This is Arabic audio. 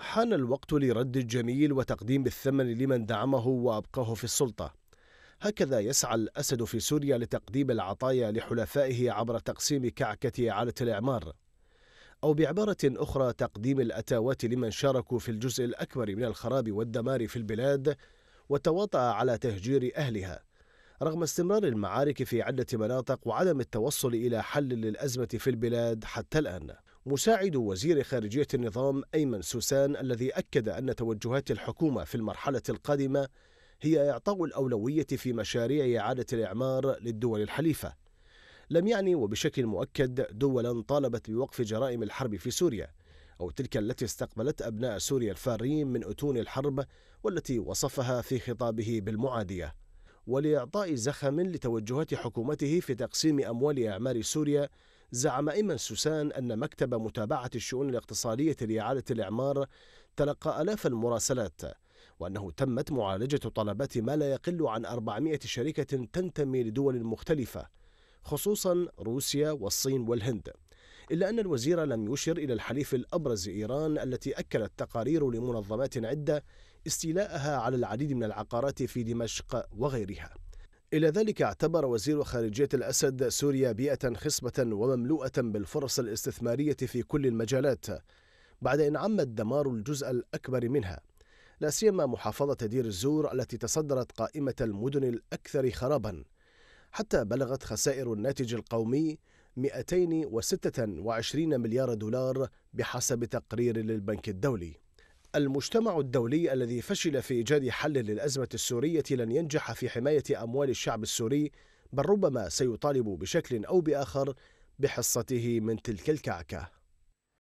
حان الوقت لرد الجميل وتقديم الثمن لمن دعمه وأبقاه في السلطة هكذا يسعى الأسد في سوريا لتقديم العطايا لحلفائه عبر تقسيم كعكة عالة الإعمار أو بعبارة أخرى تقديم الأتاوات لمن شاركوا في الجزء الأكبر من الخراب والدمار في البلاد وتواطأ على تهجير أهلها رغم استمرار المعارك في عدة مناطق وعدم التوصل إلى حل للأزمة في البلاد حتى الآن مساعد وزير خارجية النظام أيمن سوسان الذي أكد أن توجهات الحكومة في المرحلة القادمة هي إعطاء الأولوية في مشاريع إعادة الإعمار للدول الحليفة لم يعني وبشكل مؤكد دولا طالبت بوقف جرائم الحرب في سوريا أو تلك التي استقبلت أبناء سوريا الفارين من أتون الحرب والتي وصفها في خطابه بالمعادية ولإعطاء زخم لتوجهات حكومته في تقسيم أموال إعمار سوريا زعم إيمن سوسان أن مكتب متابعة الشؤون الاقتصادية لإعادة الإعمار تلقى آلاف المراسلات وأنه تمت معالجة طلبات ما لا يقل عن 400 شركة تنتمي لدول مختلفة خصوصا روسيا والصين والهند إلا أن الوزير لم يشر إلى الحليف الأبرز إيران التي أكدت تقارير لمنظمات عدة استيلاءها على العديد من العقارات في دمشق وغيرها إلى ذلك اعتبر وزير خارجية الأسد سوريا بيئة خصبة ومملوءة بالفرص الاستثمارية في كل المجالات بعد أن عم الدمار الجزء الأكبر منها لا سيما محافظة دير الزور التي تصدرت قائمة المدن الأكثر خرابا حتى بلغت خسائر الناتج القومي 226 مليار دولار بحسب تقرير للبنك الدولي المجتمع الدولي الذي فشل في ايجاد حل للازمه السوريه لن ينجح في حمايه اموال الشعب السوري بل ربما سيطالب بشكل او باخر بحصته من تلك الكعكه